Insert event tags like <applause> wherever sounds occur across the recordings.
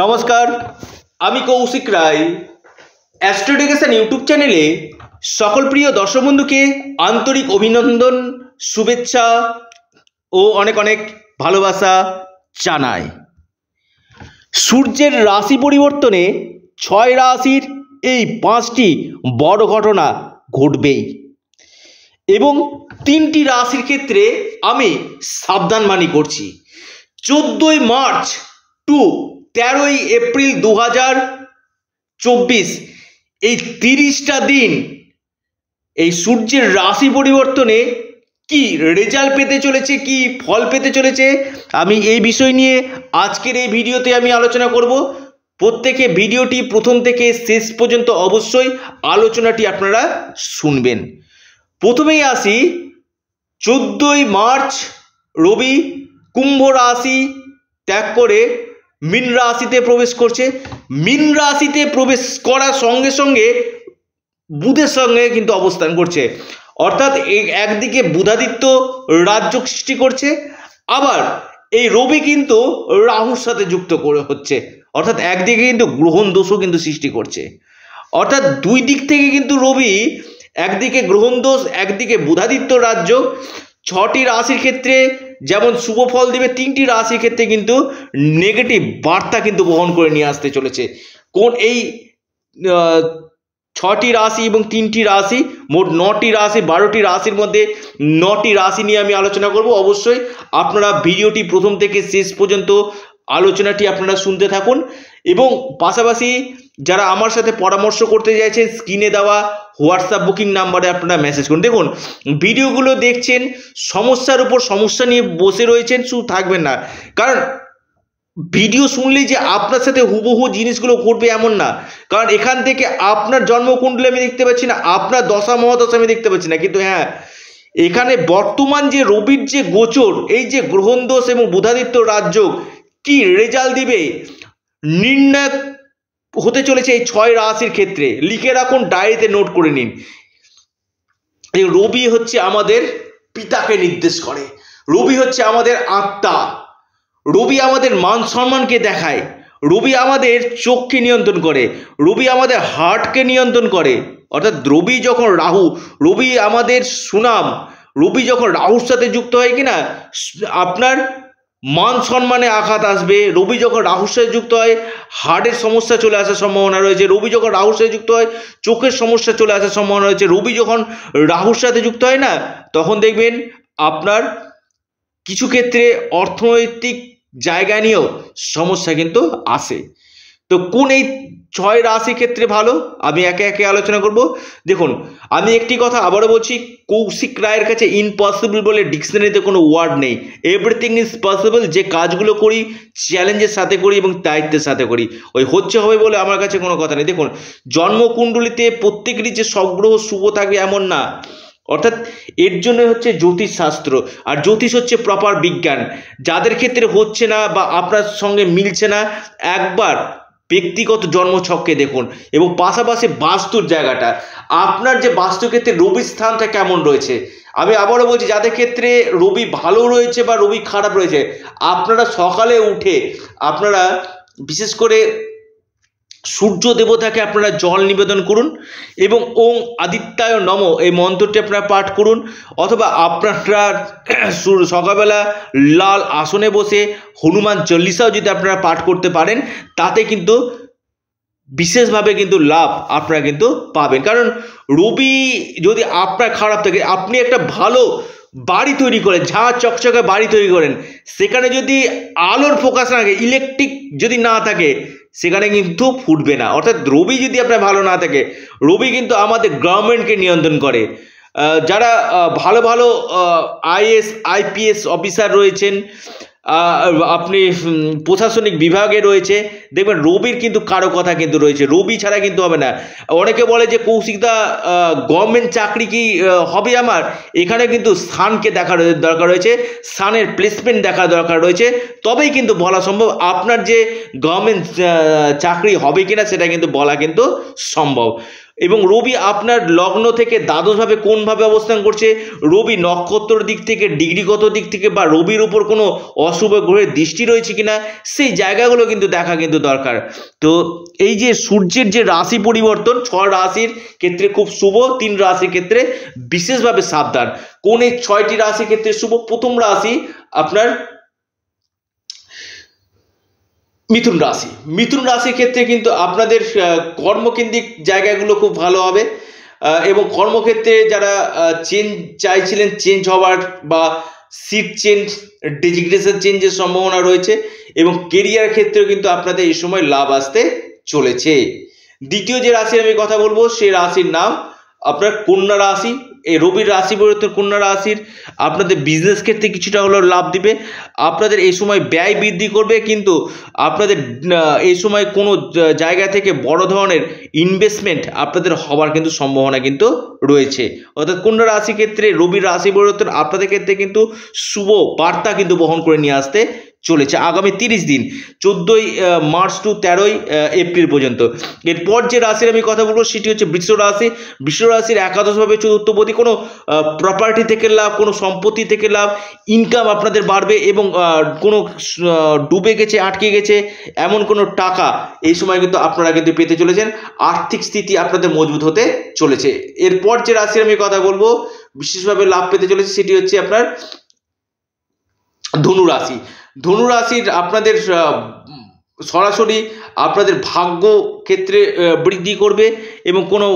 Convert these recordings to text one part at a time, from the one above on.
নমস্কার আমি কৌশিক রায় অ্যাস্ট্রোডেকেশন ইউটিউব চ্যানেলে সকল প্রিয় দর্শক বন্ধুকে আন্তরিক অভিনন্দন শুভেচ্ছা ও অনেক অনেক ভালোবাসা জানাই সূর্যের রাশি পরিবর্তনে ছয় রাশির এই পাঁচটি বড় ঘটনা ঘটবেই এবং তিনটি রাশির ক্ষেত্রে আমি সাবধানবাণী করছি চোদ্দোই মার্চ টু তেরোই এপ্রিল দু হাজার চব্বিশ এই তিরিশটা দিন এই সূর্যের রাশি পরিবর্তনে কি রেজাল্ট পেতে চলেছে কি ফল পেতে চলেছে আমি এই বিষয় নিয়ে আজকের এই ভিডিওতে আমি আলোচনা করব প্রত্যেকে ভিডিওটি প্রথম থেকে শেষ পর্যন্ত অবশ্যই আলোচনাটি আপনারা শুনবেন প্রথমেই আসি চোদ্দোই মার্চ রবি কুম্ভ রাশি ত্যাগ করে মিন রাশিতে প্রবেশ করছে মিন রাশিতে প্রবেশ করার সঙ্গে সঙ্গে বুধের সঙ্গে কিন্তু অবস্থান করছে অর্থাৎ একদিকে বুধাদিত্য রাজ্য সৃষ্টি করছে আবার এই রবি কিন্তু রাহুর সাথে যুক্ত করে হচ্ছে অর্থাৎ একদিকে কিন্তু গ্রহণ দোষও কিন্তু সৃষ্টি করছে অর্থাৎ দুই দিক থেকে কিন্তু রবি একদিকে গ্রহণ দোষ একদিকে বুধাদিত্য রাজ্য ছটি রাশির ক্ষেত্রে যেমন শুভ ফল দেবে তিনটি রাশির ক্ষেত্রে কিন্তু নেগেটিভ বার্তা কিন্তু বহন করে নিয়ে আসতে চলেছে কোন এই ছটি রাশি এবং তিনটি রাশি মোট নটি রাশি বারোটি রাশির মধ্যে নটি রাশি নিয়ে আমি আলোচনা করব অবশ্যই আপনারা ভিডিওটি প্রথম থেকে শেষ পর্যন্ত আলোচনাটি আপনারা শুনতে থাকুন এবং পাশাপাশি যারা আমার সাথে পরামর্শ করতে চাইছেন স্ক্রিনে দেওয়া হোয়াটসঅ্যাপ বুকিং নাম্বারে আপনারা মেসেজ করুন দেখুন ভিডিওগুলো দেখছেন সমস্যার উপর সমস্যা নিয়ে বসে রয়েছেন শুধু থাকবেন না কারণ ভিডিও শুনলেই যে আপনার সাথে হুবহু জিনিসগুলো করবে এমন না কারণ এখান থেকে আপনার জন্মকুণ্ডলী আমি দেখতে পাচ্ছি না আপনার দশা মহাদশা আমি দেখতে পাচ্ছি না কিন্তু হ্যাঁ এখানে বর্তমান যে রবির যে গোচর এই যে গ্রহণ দোষ এবং বুধাদিত্য রাজযোগ কি রেজাল্ট দিবে নির্ণায়ক হতে চলেছে এই ছয় রাশির ক্ষেত্রে লিখে রাখুন ডায়েরিতে নোট করে নিন এই রবি হচ্ছে আমাদের পিতাকে নির্দেশ করে রবি হচ্ছে আমাদের আত্মা রবি আমাদের মান সম্মানকে দেখায় রবি আমাদের চোখকে নিয়ন্ত্রণ করে রবি আমাদের হার্টকে নিয়ন্ত্রণ করে অর্থাৎ রবি যখন রাহু রবি আমাদের সুনাম রবি যখন রাহুর সাথে যুক্ত হয় কিনা আপনার মান সম্মানে আঘাত আসবে রবি যখন রাহুর সাথে যুক্ত হয় হার্টের সমস্যা চলে আসার সম্ভাবনা রয়েছে রবি যখন রাহুর সাথে যুক্ত হয় চোখের সমস্যা চলে আসার সম্ভাবনা রয়েছে রবি যখন রাহুর সাথে যুক্ত হয় না তখন দেখবেন আপনার কিছু ক্ষেত্রে অর্থনৈতিক জায়গা নিয়েও সমস্যা কিন্তু আসে তো কোন এই ছয় রাশি ক্ষেত্রে ভালো আমি একে একে আলোচনা করব দেখুন আমি একটি কথা আবারও বলছি কৌশিক রায়ের কাছে ইম্পসিবল বলে ডিকশনারিতে কোনো ওয়ার্ড নেই এভরিথিং ইজ পসিবল যে কাজগুলো করি চ্যালেঞ্জের সাথে করি এবং দায়িত্বের সাথে করি ওই হচ্ছে হবে বলে আমার কাছে কোনো কথা নেই দেখুন জন্মকুণ্ডলিতে প্রত্যেকেরই যে সগ্রহ শুভ থাকবে এমন না অর্থাৎ এর জন্য হচ্ছে জ্যোতিষশাস্ত্র আর জ্যোতিষ হচ্ছে প্রপার বিজ্ঞান যাদের ক্ষেত্রে হচ্ছে না বা আপনার সঙ্গে মিলছে না একবার ব্যক্তিগত জন্মছককে দেখুন এবং পাশাপাশি বাস্তুর জায়গাটা আপনার যে বাস্তুক্ষেত্রে রবির স্থানটা কেমন রয়েছে আমি আবারও বলছি যাদের ক্ষেত্রে রবি ভালো রয়েছে বা রবি খারাপ রয়েছে আপনারা সকালে উঠে আপনারা বিশেষ করে সূর্য দেবতাকে আপনারা জল নিবেদন করুন এবং ওং আদিত্যায় নম এই মন্ত্রটি আপনারা পাঠ করুন অথবা আপনারা <clears throat> সকালবেলা লাল আসনে বসে হনুমান চল্লিশাও যদি আপনারা পাঠ করতে পারেন তাতে কিন্তু বিশেষভাবে কিন্তু লাভ আপনারা কিন্তু পাবেন কারণ রবি যদি আপনার খারাপ থাকে আপনি একটা ভালো বাড়ি তৈরি করেন ঝাঁ চকচকে বাড়ি তৈরি করেন সেখানে যদি আলোর ফোকাস না থাকে ইলেকট্রিক যদি না থাকে সেখানে কিন্তু ফুটবে না অর্থাৎ রবি যদি আপনার ভালো না থাকে রবি কিন্তু আমাদের গভর্নমেন্টকে নিয়ন্ত্রণ করে যারা ভালো ভালো আইএস আইপিএস অফিসার রয়েছেন আপনি প্রশাসনিক বিভাগে রয়েছে দেখবেন রবির কিন্তু কারো কথা কিন্তু রয়েছে রবি ছাড়া কিন্তু হবে না অনেকে বলে যে কৌশিকদা গভর্নমেন্ট চাকরি কি হবে আমার এখানে কিন্তু সানকে দেখার দরকার রয়েছে সানের প্লেসমেন্ট দেখার দরকার রয়েছে তবেই কিন্তু বলা সম্ভব আপনার যে গভর্নমেন্ট চাকরি হবে কিনা সেটা কিন্তু বলা কিন্তু সম্ভব এবং রবি আপনার লগ্ন থেকে দ্বাদশভাবে কোনভাবে অবস্থান করছে রবি নক্ষত্র দিক থেকে ডিগ্রিগত দিক থেকে বা রবির উপর কোনো অশুভ গ্রহের দৃষ্টি রয়েছে কিনা সেই জায়গাগুলো কিন্তু দেখা কিন্তু দরকার তো এই যে সূর্যের যে রাশি পরিবর্তন ছ রাশির ক্ষেত্রে খুব শুভ তিন রাশির ক্ষেত্রে বিশেষভাবে সাবধান কোন এই ছয়টি রাশির ক্ষেত্রে শুভ প্রথম রাশি আপনার মিথুন রাশি মিথুন রাশির ক্ষেত্রে কিন্তু আপনাদের কর্মকেন্দ্রিক জায়গাগুলো খুব ভালো হবে এবং কর্মক্ষেত্রে যারা চেঞ্জ চাইছিলেন চেঞ্জ হওয়ার বা সিট চেঞ্জ ডেজিগনেশন চেঞ্জের সম্ভাবনা রয়েছে এবং কেরিয়ার ক্ষেত্রেও কিন্তু আপনাদের এই সময় লাভ আসতে চলেছে দ্বিতীয় যে রাশির আমি কথা বলবো সেই রাশির নাম আপনার কন্যা রাশি এই রবির রাশি পরিবর্তন কন্যা রাশির আপনাদের বিজনেস ক্ষেত্রে কিছুটা হলেও লাভ দিবে আপনাদের এই সময় ব্যয় বৃদ্ধি করবে কিন্তু আপনাদের এই সময় কোনো জায়গা থেকে বড় ধরনের ইনভেস্টমেন্ট আপনাদের হবার কিন্তু সম্ভাবনা কিন্তু রয়েছে অর্থাৎ কন্যা রাশি ক্ষেত্রে রবির রাশি পরিবর্তন আপনাদের ক্ষেত্রে কিন্তু শুভ বার্তা কিন্তু বহন করে নিয়ে আসতে চলেছে আগামী তিরিশ দিন চোদ্দোই মার্চ টু তেরোই এপ্রিল পর্যন্ত এরপর যে রাশির আমি কথা বলবো সেটি হচ্ছে বৃষ রাশি বৃষ রাশির একাদশভাবে চতুর্থপতি কোনো প্রপার্টি থেকে লাভ কোনো সম্পত্তি থেকে লাভ ইনকাম আপনাদের বাড়বে এবং কোনো ডুবে গেছে আটকে গেছে এমন কোনো টাকা এই সময় কিন্তু আপনারা কিন্তু পেতে চলেছেন আর্থিক স্থিতি আপনাদের মজবুত হতে চলেছে এরপর যে রাশির আমি কথা বলবো বিশেষভাবে লাভ পেতে চলেছে সেটি হচ্ছে আপনার ধনুরাশি ধনুরাশির আপনাদের সরাসরি আপনাদের ভাগ্য ক্ষেত্রে বৃদ্ধি করবে এবং কোনো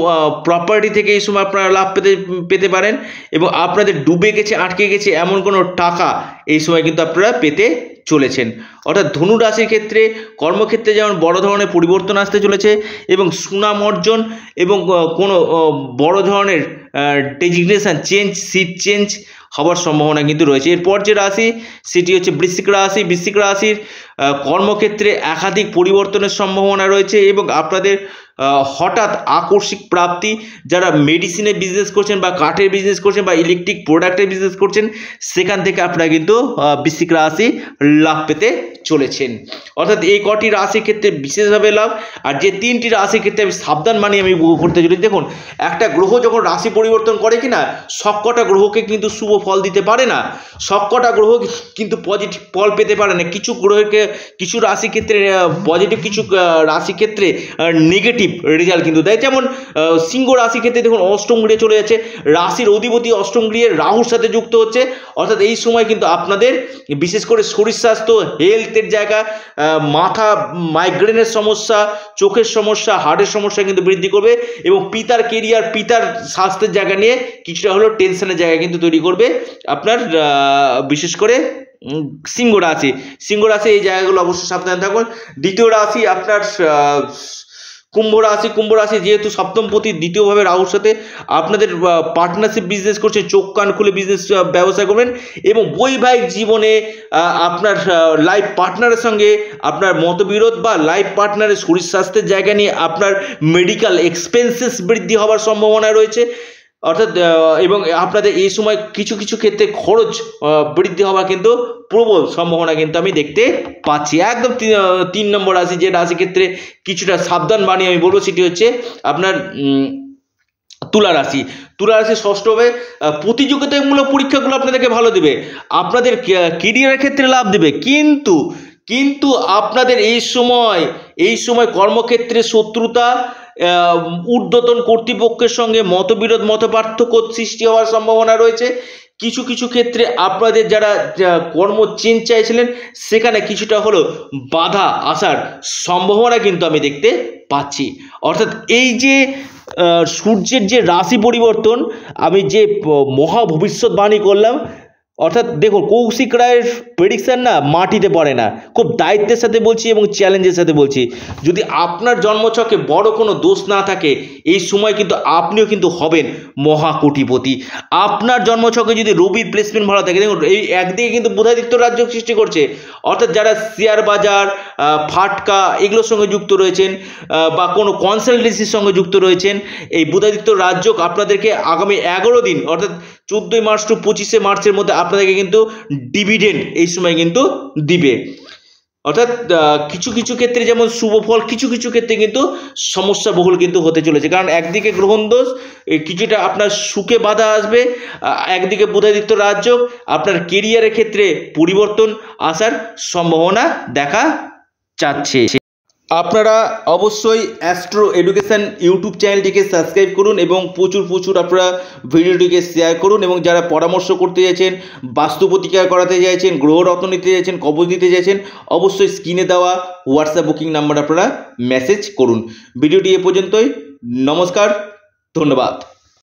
প্রপার্টি থেকে এই সময় আপনারা লাভ পেতে পেতে পারেন এবং আপনাদের ডুবে গেছে আটকে গেছে এমন কোনো টাকা এই সময় কিন্তু আপনারা পেতে চলেছেন অর্থাৎ ধনু রাশির ক্ষেত্রে কর্মক্ষেত্রে যেমন বড় ধরনের পরিবর্তন আসতে চলেছে এবং সুনাম অর্জন এবং কোনো বড় ধরনের ডেজিগনেশান চেঞ্জ সিট চেঞ্জ হবার সম্ভাবনা কিন্তু রয়েছে এরপর যে রাশি সেটি হচ্ছে বৃশ্চিক রাশি বৃশ্চিক রাশির কর্মক্ষেত্রে একাধিক পরিবর্তনের সম্ভাবনা রয়েছে এবং আপনাদের হঠাৎ আকস্মিক প্রাপ্তি যারা মেডিসিনের বিজনেস করছেন বা কাঠের বিজনেস করছেন বা ইলেকট্রিক প্রোডাক্টের বিজনেস করছেন সেখান থেকে আপনারা কিন্তু বৃশ্চিক রাশি লাভ পেতে চলেছেন অর্থাৎ এই কটি রাশির ক্ষেত্রে বিশেষভাবে লাভ আর যে তিনটি রাশির ক্ষেত্রে আমি সাবধান মানিয়ে আমি করতে চলেছি দেখুন একটা গ্রহ যখন রাশি পরিবর্তন করে কি না সবকটা গ্রহকে কিন্তু শুভ ফল দিতে পারে না সবকটা গ্রহ কিন্তু পজিটিভ ফল পেতে পারে না কিছু গ্রহকে কিছু রাশি ক্ষেত্রে পজিটিভ কিছু রাশি ক্ষেত্রে নেগেটিভ নেগেটিভ রেজাল্ট কিন্তু দেয় যেমন সিংহ রাশি ক্ষেত্রে দেখুন অষ্টম গৃহে চলে যাচ্ছে রাশির অধিপতি অষ্টম গৃহে রাহুর সাথে যুক্ত হচ্ছে অর্থাৎ এই সময় কিন্তু আপনাদের বিশেষ করে শরীর স্বাস্থ্য হেলথের জায়গা মাথা মাইগ্রেনের সমস্যা চোখের সমস্যা হার্টের সমস্যা কিন্তু বৃদ্ধি করবে এবং পিতার কেরিয়ার পিতার স্বাস্থ্যের জায়গা নিয়ে কিছুটা হলেও টেনশনের জায়গা কিন্তু তৈরি করবে আপনার বিশেষ করে সিংহ রাশি সিংহ রাশি এই জায়গাগুলো অবশ্যই সাবধানে থাকুন দ্বিতীয় রাশি আপনার কুম্ভ রাশি কুম্ভ রাশি যেহেতু সপ্তমপতি দ্বিতীয়ভাবে রাহুর সাথে আপনাদের পার্টনারশিপ বিজনেস করছে চোখ কান খুলে বিজনেস ব্যবসা করবেন এবং বৈবাহিক জীবনে আপনার লাইফ পার্টনারের সঙ্গে আপনার মতবিরোধ বা লাইফ পার্টনারের শরীর স্বাস্থ্যের জায়গা নিয়ে আপনার মেডিকেল এক্সপেন্সেস বৃদ্ধি হওয়ার সম্ভাবনা রয়েছে অর্থাৎ এবং আপনাদের এই সময় কিছু কিছু ক্ষেত্রে খরচ বৃদ্ধি হওয়া কিন্তু প্রবল সম্ভাবনা কিন্তু আমি দেখতে পাচ্ছি একদম তিন নম্বর রাশি যে রাশি ক্ষেত্রে কিছুটা সাবধান বাণী আমি বলবো সেটি হচ্ছে আপনার তুলা রাশি তুলা রাশি ষষ্ঠ হবে প্রতিযোগিতামূলক পরীক্ষাগুলো আপনাদেরকে ভালো দেবে আপনাদের কেরিয়ারের ক্ষেত্রে লাভ দেবে কিন্তু কিন্তু আপনাদের এই সময় এই সময় কর্মক্ষেত্রে শত্রুতা ঊর্ধ্বতন কর্তৃপক্ষের সঙ্গে মতবিরোধ মত পার্থক্য সৃষ্টি হওয়ার সম্ভাবনা রয়েছে কিছু কিছু ক্ষেত্রে আপনাদের যারা কর্ম চিন চাইছিলেন সেখানে কিছুটা হলো বাধা আসার সম্ভাবনা কিন্তু আমি দেখতে পাচ্ছি অর্থাৎ এই যে সূর্যের যে রাশি পরিবর্তন আমি যে মহা ভবিষ্যৎবাণী করলাম অর্থাৎ দেখুন কৌশিক রায়ের প্রেডিকশান না মাটিতে পড়ে না খুব দায়িত্বের সাথে বলছি এবং চ্যালেঞ্জের সাথে বলছি যদি আপনার জন্মছকে বড় কোনো দোষ না থাকে এই সময় কিন্তু আপনিও কিন্তু হবেন মহাকুটিপতি আপনার জন্মছকে যদি রবির প্লেসমেন্ট ভালো থাকে দেখুন এই একদিকে কিন্তু বোধাদিত্য রাজ্য সৃষ্টি করছে অর্থাৎ যারা শেয়ার বাজার ফাটকা এগুলোর সঙ্গে যুক্ত রয়েছেন বা কোনো কনসালটেন্সির সঙ্গে যুক্ত রয়েছেন এই বুধাদিত্য রাজ্য আপনাদেরকে আগামী এগারো দিন অর্থাৎ চোদ্দই মার্চ টু পঁচিশে মার্চের মধ্যে আপনাদেরকে কিন্তু ডিভিডেন্ড এই সময় কিন্তু দিবে অর্থাৎ কিছু কিছু ক্ষেত্রে যেমন শুভ ফল কিছু কিছু ক্ষেত্রে কিন্তু সমস্যা বহুল কিন্তু হতে চলেছে কারণ একদিকে গ্রহণ দোষ কিছুটা আপনার সুখে বাধা আসবে একদিকে বোধাদিত্য রাজ্য আপনার কেরিয়ারের ক্ষেত্রে পরিবর্তন আসার সম্ভাবনা দেখা যাচ্ছে আপনারা অবশ্যই অ্যাস্ট্রো এডুকেশান ইউটিউব চ্যানেলটিকে সাবস্ক্রাইব করুন এবং প্রচুর প্রচুর আপনারা ভিডিওটিকে শেয়ার করুন এবং যারা পরামর্শ করতে চাইছেন বাস্তু প্রতিকার করাতে চাইছেন গ্রহ রত্ন নিতে চাইছেন কবজ নিতে চাইছেন অবশ্যই স্ক্রিনে দেওয়া হোয়াটসঅ্যাপ বুকিং নাম্বার আপনারা মেসেজ করুন ভিডিওটি এ পর্যন্তই নমস্কার ধন্যবাদ